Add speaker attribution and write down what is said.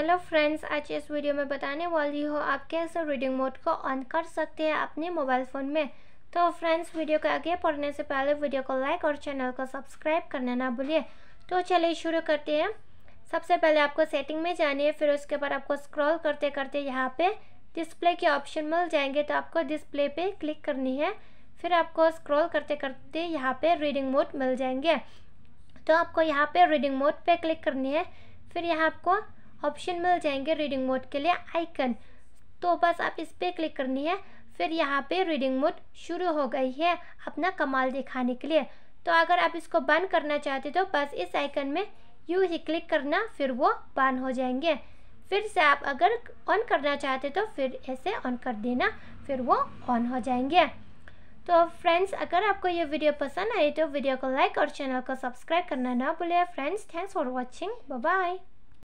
Speaker 1: hello friends आज इस video में बताने वाली हो आप कैसे रीडिंग मोड को ऑन कर सकते हैं अपने मोबाइल फ़ोन में तो फ्रेंड्स वीडियो को आगे पढ़ने से पहले वीडियो को लाइक और चैनल को सब्सक्राइब करना ना भूलिए तो चलिए शुरू करते हैं सबसे पहले आपको सेटिंग में जानी है फिर उसके बाद आपको स्क्रॉल करते करते यहाँ पर डिस्प्ले के ऑप्शन मिल जाएंगे तो आपको डिस्प्ले पर क्लिक करनी है फिर आपको स्क्रॉल करते करते यहाँ पर रीडिंग मोड मिल जाएंगे तो आपको यहाँ पर रीडिंग मोड पर क्लिक करनी है फिर यहाँ आपको ऑप्शन मिल जाएंगे रीडिंग मोड के लिए आइकन तो बस आप इस पर क्लिक करनी है फिर यहाँ पे रीडिंग मोड शुरू हो गई है अपना कमाल दिखाने के लिए तो अगर आप इसको बंद करना चाहते तो बस इस आइकन में यू ही क्लिक करना फिर वो बंद हो जाएंगे फिर से आप अगर ऑन करना चाहते तो फिर ऐसे ऑन कर देना फिर वो ऑन हो जाएंगे तो फ्रेंड्स अगर आपको ये वीडियो पसंद आई तो वीडियो को लाइक और चैनल को सब्सक्राइब करना ना भूलें friends thanks for watching bye